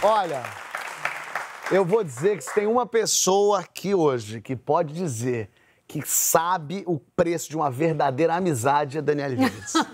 Olha, eu vou dizer que se tem uma pessoa aqui hoje que pode dizer que sabe o preço de uma verdadeira amizade é Daniela Vinicius.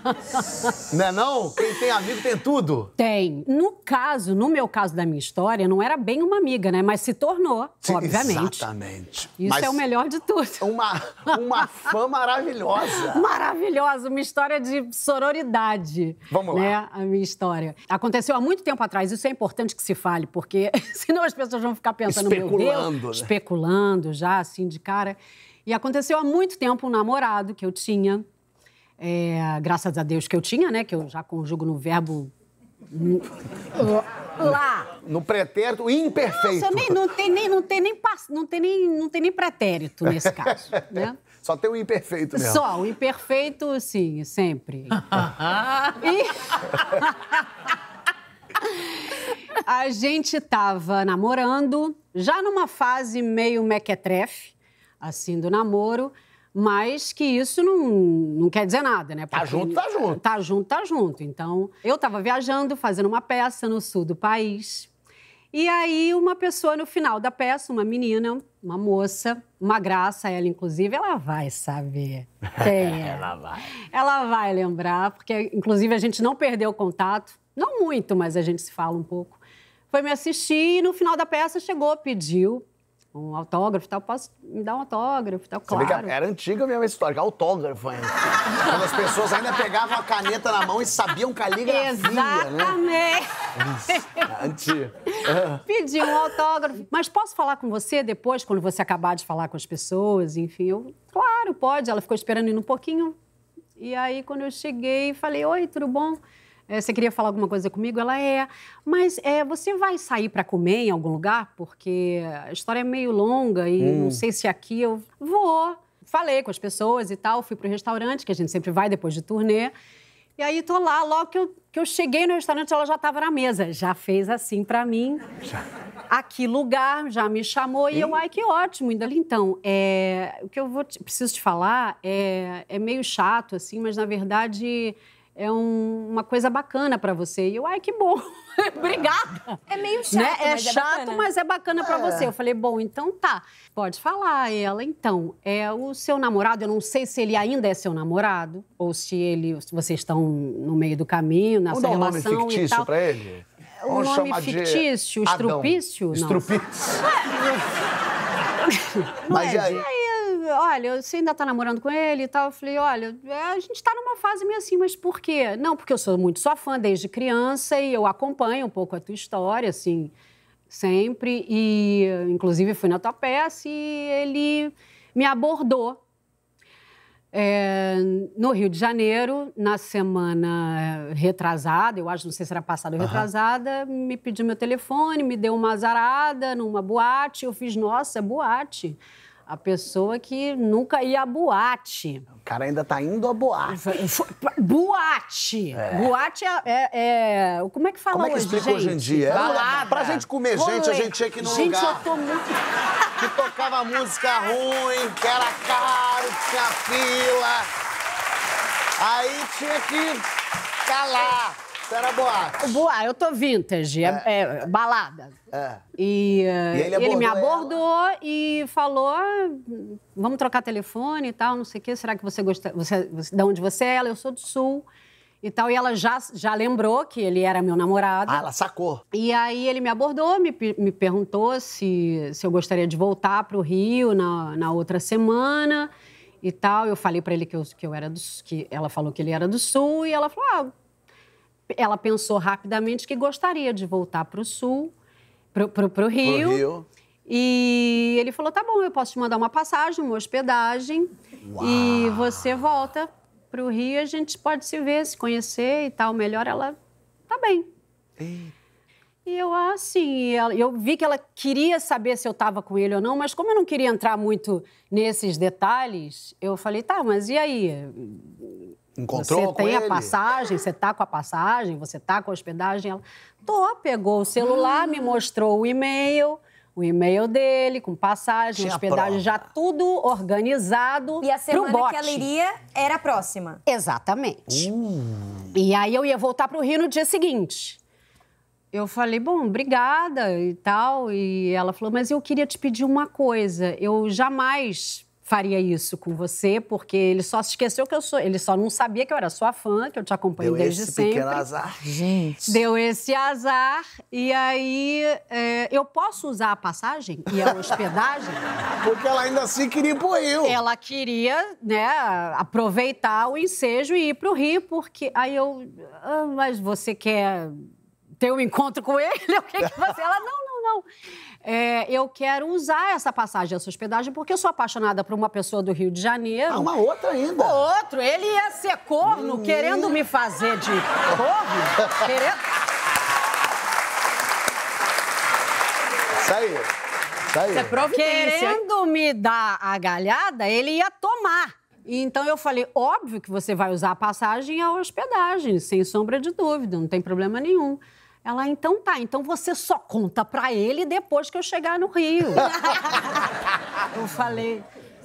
não é não? Quem tem amigo tem tudo. Tem. No caso, no meu caso da minha história, não era bem uma amiga, né? Mas se tornou, Sim, obviamente. Exatamente. Isso Mas é o melhor de tudo. Uma, uma fã maravilhosa. maravilhosa, uma história de sororidade. Vamos lá. Né? A minha história. Aconteceu há muito tempo atrás, isso é importante que se fale, porque senão as pessoas vão ficar pensando, especulando, meu Deus, né? especulando já, assim, de cara. E aconteceu há muito tempo um namorado que eu tinha, é, graças a Deus que eu tinha, né? Que eu já conjugo no verbo. Lá. No pretérito imperfeito. Nossa, nem, não, tem, nem, não, tem nem, não, tem nem, não tem nem pretérito nesse caso, né? Só tem o imperfeito mesmo. Só, o imperfeito, sim, sempre. e... a gente tava namorando, já numa fase meio mequetrefe, assim, do namoro, mas que isso não, não quer dizer nada, né? Tá porque tá junto, tá junto. Tá junto, tá junto. Então, eu estava viajando, fazendo uma peça no sul do país. E aí, uma pessoa no final da peça, uma menina, uma moça, uma graça, ela inclusive, ela vai saber quem é. ela vai. Ela vai lembrar, porque inclusive a gente não perdeu o contato, não muito, mas a gente se fala um pouco. Foi me assistir e no final da peça chegou, pediu um autógrafo e tal, posso me dar um autógrafo e tal, claro. que era antiga mesmo a história, autógrafo ainda. Quando as pessoas ainda pegavam a caneta na mão e sabiam caligrafia, né? Exatamente. né? Antiga. Pedi um autógrafo. Mas posso falar com você depois, quando você acabar de falar com as pessoas, enfim? Eu, claro, pode. Ela ficou esperando ir um pouquinho. E aí, quando eu cheguei, falei, oi, tudo bom? É, você queria falar alguma coisa comigo? Ela é. Mas é, você vai sair para comer em algum lugar? Porque a história é meio longa e hum. não sei se aqui eu vou. Falei com as pessoas e tal, fui para o restaurante, que a gente sempre vai depois de turnê. E aí tô lá, logo que eu, que eu cheguei no restaurante, ela já estava na mesa. Já fez assim para mim. Já. Aqui lugar, já me chamou e, e eu, ai, que ótimo. Ainda então, é, o que eu vou te, preciso te falar é, é meio chato assim, mas na verdade é um, uma coisa bacana para você. E eu, ai, que bom, obrigada. É meio chato, né? É chato, é mas é bacana é para é. você. Eu falei, bom, então tá, pode falar. Ela, então, é o seu namorado, eu não sei se ele ainda é seu namorado, ou se ele, se vocês estão no meio do caminho, nessa Vamos relação dar um nome fictício para ele? O Vamos nome fictício, de... estrupício? Estrupício? Não. É mas é, é, olha, você ainda tá namorando com ele e tal? Eu falei, olha, é, a gente tá numa fase meio assim, mas por quê? Não, porque eu sou muito sua fã desde criança e eu acompanho um pouco a tua história, assim, sempre. E, inclusive, fui na tua peça e ele me abordou é, no Rio de Janeiro, na semana retrasada, eu acho, não sei se era passada ou uhum. retrasada, me pediu meu telefone, me deu uma azarada numa boate. Eu fiz, nossa, boate. A pessoa que nunca ia à boate. O cara ainda tá indo à boate. Boate! É. Boate é, é, é, Como é que fala Como é que explica hoje, em dia? Balada. Pra gente comer Rolê. gente, a gente tinha que ir num gente, lugar... Gente, eu tô muito... Que tocava música ruim, que era caro, que tinha fila. Aí tinha que calar. Era boate. Boa, eu tô vintage, é, é, é balada. É. E, e ele, eh, ele, me abordou ela. e falou: vamos trocar telefone e tal, não sei o quê. Será que você gosta. Você, você, de onde você é? Ela, eu sou do sul e tal. E ela já, já lembrou que ele era meu namorado. Ah, ela sacou. E aí ele me abordou, me, me perguntou se, se eu gostaria de voltar para o Rio na, na outra semana e tal. Eu falei para ele que eu, que eu era do que ela falou que ele era do sul e ela falou: "Ah, ela pensou rapidamente que gostaria de voltar para o Sul, para o Rio. Pro Rio. E ele falou: tá bom, eu posso te mandar uma passagem, uma hospedagem, Uau. e você volta para o Rio, a gente pode se ver, se conhecer e tal. Melhor ela tá bem. E, e eu, assim, eu vi que ela queria saber se eu estava com ele ou não, mas como eu não queria entrar muito nesses detalhes, eu falei: tá, mas e aí? Encontrou você tem ele? a passagem, você tá com a passagem, você tá com a hospedagem. Ela, tô, pegou o celular, hum. me ah. mostrou o e-mail, o e-mail dele, com passagem, Tinha hospedagem, já tudo organizado. E a semana que ela iria era a próxima. Exatamente. Hum. E aí eu ia voltar para o Rio no dia seguinte. Eu falei, bom, obrigada e tal. E ela falou, mas eu queria te pedir uma coisa. Eu jamais faria isso com você, porque ele só se esqueceu que eu sou. Ele só não sabia que eu era sua fã, que eu te acompanho Deu desde esse sempre. Deu pequeno azar. Gente. Deu esse azar. E aí, é, eu posso usar a passagem e a hospedagem? porque ela ainda assim queria ir pro Rio. Ela queria, né, aproveitar o ensejo e ir pro Rio, porque. Aí eu. Ah, mas você quer ter um encontro com ele? O que, que você. Ela, não, não, não é, eu quero usar essa passagem, essa hospedagem, porque eu sou apaixonada por uma pessoa do Rio de Janeiro. Ah, uma outra ainda. Outro, ele ia ser corno, hum. querendo me fazer de corno, querendo... Isso aí. Isso aí. Isso é providência. Querendo me dar a galhada, ele ia tomar. Então eu falei, óbvio que você vai usar a passagem e a hospedagem, sem sombra de dúvida, não tem problema nenhum. Ela, então tá, então você só conta pra ele depois que eu chegar no Rio. eu falei,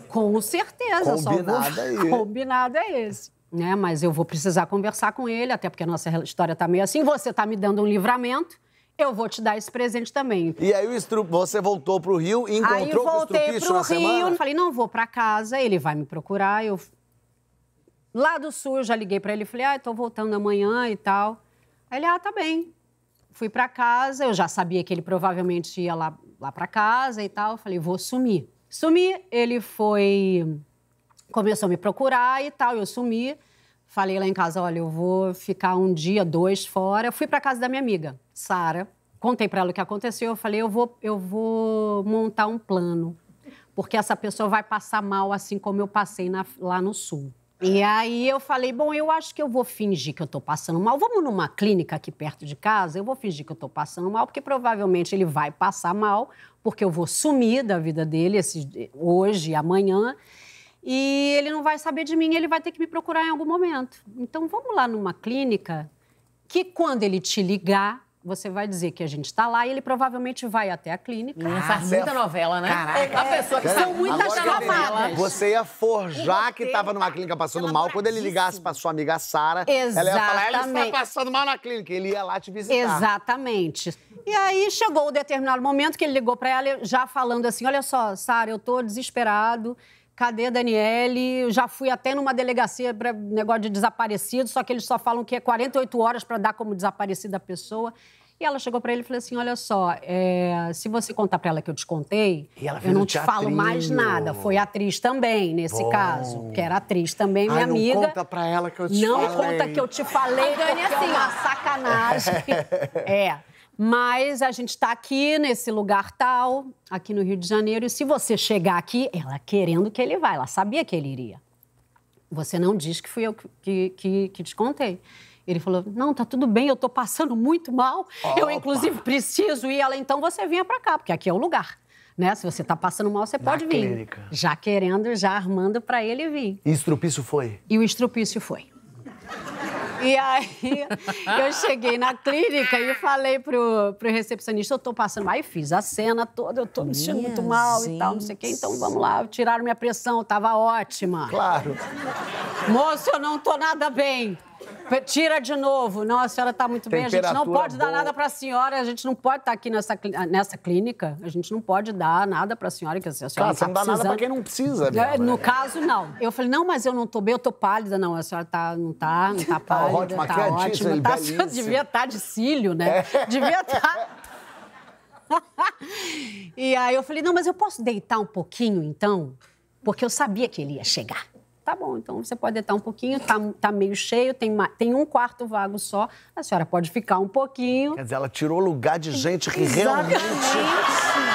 com certeza. Combinado só vou... é Combinado é esse. Né? Mas eu vou precisar conversar com ele, até porque a nossa história tá meio assim. Você tá me dando um livramento, eu vou te dar esse presente também. E aí estru... você voltou pro Rio e encontrou aí, com o estrupicho pro Rio, semana? Falei, não, vou pra casa, ele vai me procurar. Eu... Lá do Sul, eu já liguei pra ele e falei, ah, tô voltando amanhã e tal. Aí ele, ah, tá bem fui para casa, eu já sabia que ele provavelmente ia lá, lá para casa e tal. Eu falei, vou sumir. Sumi, ele foi. começou a me procurar e tal, eu sumi. Falei lá em casa, olha, eu vou ficar um dia, dois fora. Fui para casa da minha amiga, Sara. Contei para ela o que aconteceu. Eu falei, eu vou, eu vou montar um plano, porque essa pessoa vai passar mal assim como eu passei na, lá no sul. E aí eu falei, bom, eu acho que eu vou fingir que eu estou passando mal. Vamos numa clínica aqui perto de casa, eu vou fingir que eu estou passando mal, porque provavelmente ele vai passar mal, porque eu vou sumir da vida dele esse, hoje e amanhã. E ele não vai saber de mim, ele vai ter que me procurar em algum momento. Então vamos lá numa clínica que quando ele te ligar, você vai dizer que a gente está lá e ele provavelmente vai até a clínica. Ah, faz é muita novela, né? Caraca. A é. pessoa que são muitas chamadas. Você ia forjar que estava numa clínica passando mal. Quando ele ligasse para sua amiga Sara, ela ia falar, ela está passando mal na clínica. Ele ia lá te visitar. Exatamente. E aí chegou um determinado momento que ele ligou para ela já falando assim, olha só, Sara, eu estou desesperado. Cadê Daniele? Já fui até numa delegacia para negócio de desaparecido, só que eles só falam que é 48 horas para dar como desaparecida a pessoa. E ela chegou para ele e falou assim: Olha só, é, se você contar para ela que eu te contei, eu não te falo mais nada. Foi atriz também, nesse Bom. caso, que era atriz também, minha Ai, não amiga. Não conta para ela que eu te não falei. Não conta que eu te falei, porque é assim, é uma sacanagem. é mas a gente está aqui nesse lugar tal, aqui no Rio de Janeiro, e se você chegar aqui, ela querendo que ele vá, ela sabia que ele iria. Você não diz que fui eu que, que, que, te contei. Ele falou: Não, tá tudo bem, eu tô passando muito mal. Opa. Eu, inclusive, preciso ir. Ela, então você vinha para cá, porque aqui é o lugar. Né? Se você tá passando mal, você Na pode clínica. vir. Já querendo, já armando para ele vir. E estrupício foi? E o estrupício foi. E aí eu cheguei na clínica e falei pro, pro recepcionista, eu tô passando mal. Aí fiz a cena toda, eu tô me sentindo muito mal gente. e tal, não sei o quê. Então vamos lá, tiraram minha pressão, tava ótima. Claro. Moço, eu não tô nada bem. Tira de novo. Não, a senhora está muito bem. A gente não pode boa. dar nada para a senhora. A gente não pode estar tá aqui nessa, nessa clínica. A gente não pode dar nada para a senhora. Que a senhora claro, tá você não dá nada para quem não precisa. Minha, é, no é. caso, não. Eu falei, não, mas eu não estou bem, eu estou pálida. Não, a senhora tá, não está não tá, tá pálida. Tá ótima, tá ótima. Tá, belíssima. devia estar tá de cílio, né? É. Devia estar... Tá... e aí eu falei, não, mas eu posso deitar um pouquinho, então? Porque eu sabia que ele ia chegar. Tá bom, então você pode deitar um pouquinho, tá, tá meio cheio, tem, uma, tem um quarto vago só, a senhora pode ficar um pouquinho. Quer dizer, ela tirou lugar de gente que Exatamente. realmente.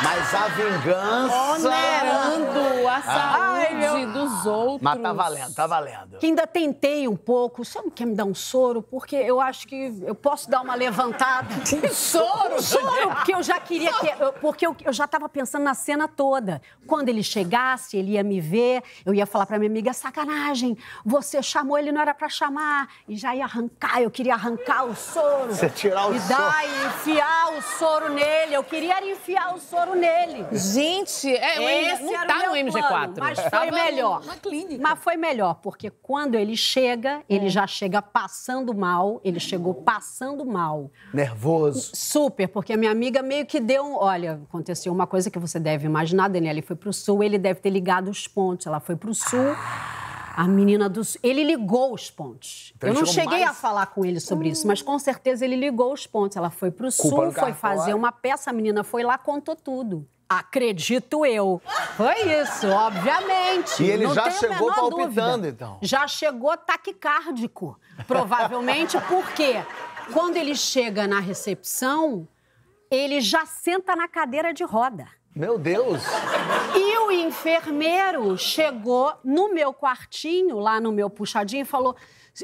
Mas a vingança. Onerando a ah. saúde dos outros. Mas tá valendo, tá valendo. Que ainda tentei um pouco, você não quer me dar um soro? Porque eu acho que eu posso dar uma levantada. Que soro? Soro, porque eu já queria que. porque eu, eu já tava pensando na cena toda. Quando ele chegasse, ele ia me ver, eu ia falar pra minha amiga, sacanagem, você chamou, ele não era para chamar. E já ia arrancar, eu queria arrancar o soro. Você tirar o e soro. Dar, e enfiar o soro nele, eu queria enfiar o soro nele. Gente, é, Esse não tá no MG4. Plano, mas tá foi Tava melhor. clínica. Mas foi melhor, porque quando ele chega, ele é. já chega passando mal, ele chegou passando mal. Nervoso. Super, porque a minha amiga meio que deu um... Olha, aconteceu uma coisa que você deve imaginar, Daniela, ele foi pro sul, ele deve ter ligado os pontos. Ela foi pro sul. A menina dos. Ele ligou os pontos. Então, eu não cheguei mais... a falar com ele sobre hum. isso, mas com certeza ele ligou os pontos. Ela foi para o sul, foi fazer uma peça, a menina foi lá, contou tudo. Acredito eu. Foi isso, obviamente. E ele Não já chegou palpitando, dúvida. então. Já chegou taquicárdico, provavelmente, porque quando ele chega na recepção, ele já senta na cadeira de roda. Meu Deus! E o enfermeiro chegou no meu quartinho, lá no meu puxadinho, e falou: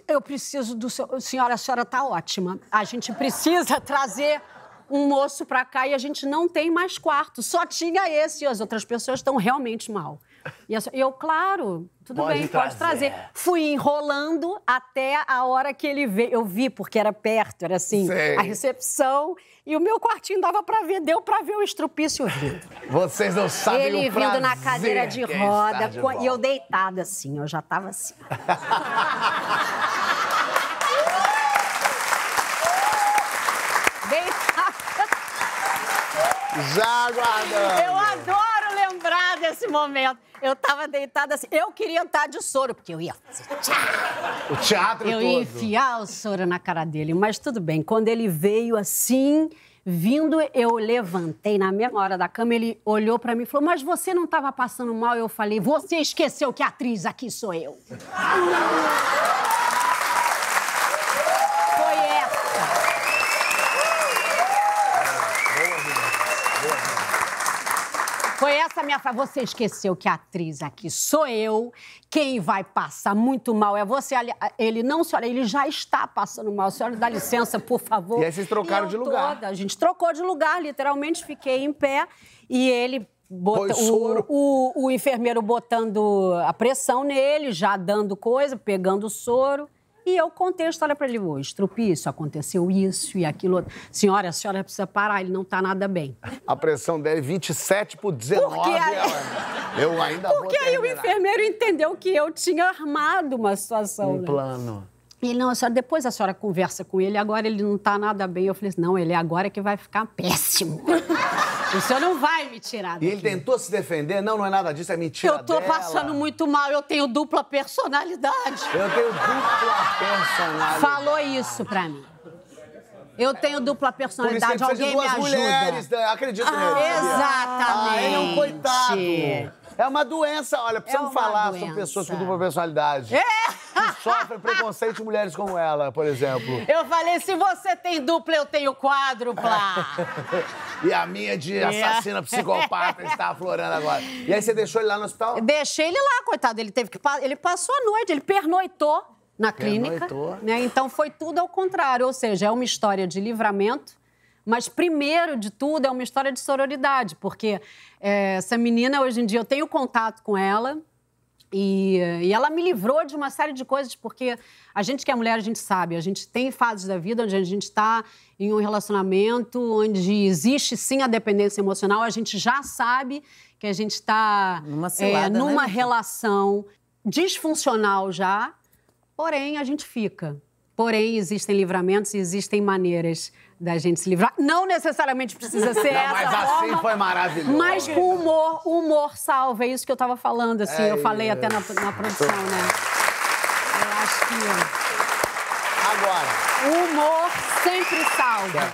Eu preciso do seu. Senhora, a senhora tá ótima. A gente precisa trazer um moço para cá e a gente não tem mais quarto. Só tinha esse e as outras pessoas estão realmente mal. E eu, claro, tudo pode bem, trazer. pode trazer. Fui enrolando até a hora que ele veio. Eu vi, porque era perto, era assim, Sei. a recepção. E o meu quartinho dava para ver, deu para ver o estrupício vindo. Vocês não sabem Ele o vindo na cadeira de é roda, de e eu deitada assim, eu já tava assim. deitada. Já aguardando. Eu adoro nesse momento. Eu tava deitada assim. Eu queria entrar de soro, porque eu ia fazer O teatro eu todo. Eu ia enfiar o soro na cara dele. Mas tudo bem, quando ele veio assim, vindo, eu levantei na mesma hora da cama, ele olhou para mim e falou: Mas você não estava passando mal? Eu falei: Você esqueceu que atriz aqui sou eu. Foi essa minha frase. Você esqueceu que a atriz aqui sou eu. Quem vai passar muito mal é você. Ele não, senhora, ele já está passando mal. Senhora, dá licença, por favor. E aí vocês trocaram de lugar. Toda, a gente trocou de lugar, literalmente fiquei em pé e ele Bota, o, o, o enfermeiro botando a pressão nele, já dando coisa, pegando soro. E eu contei a história para ele hoje. Trupi, isso aconteceu isso e aquilo. Senhora, a senhora precisa parar, ele não está nada bem. A pressão dele é 27 por 19. Porque aí... Eu ainda Porque aí o enfermeiro entendeu que eu tinha armado uma situação. Um né? plano. E ele, não, a senhora, depois a senhora conversa com ele, agora ele não está nada bem. Eu falei não, ele agora é que vai ficar péssimo. O senhor não vai me tirar daqui. E ele tentou se defender? Não, não é nada disso, é mentira. Eu tô dela. passando muito mal, eu tenho dupla personalidade. Eu tenho dupla personalidade. Falou isso pra mim. Eu tenho dupla personalidade, Por isso alguém duas me ajuda. mulheres, né? acredito ah, nele. Exatamente. Ah, ele é um coitado. É uma doença, olha, precisamos é falar doença. sobre pessoas com dupla personalidade. É. Que sofrem preconceito de mulheres como ela, por exemplo. Eu falei, se você tem dupla, eu tenho quádrupla. E a minha de é. assassina psicopata está aflorando agora. E aí você deixou ele lá no hospital? Deixei ele lá, coitado. Ele teve que. Ele passou a noite, ele pernoitou na clínica. Pernoitou. Né? Então foi tudo ao contrário. Ou seja, é uma história de livramento. Mas, primeiro de tudo, é uma história de sororidade, porque é, essa menina, hoje em dia, eu tenho contato com ela, e, e, ela me livrou de uma série de coisas, porque a gente que é mulher, a gente sabe, a gente tem fases da vida onde a gente está em um relacionamento onde existe sim a dependência emocional, a gente já sabe que a gente está numa, é, cilada, é, numa né? relação disfuncional já, porém a gente fica. Porém, existem livramentos e existem maneiras da gente se livrar. Não necessariamente precisa ser não, essa mas assim foi maravilhoso. Mas com humor, humor salva. É isso que eu estava falando, assim. É eu falei até na, na produção, né? Eu acho que... Agora. humor sempre salva.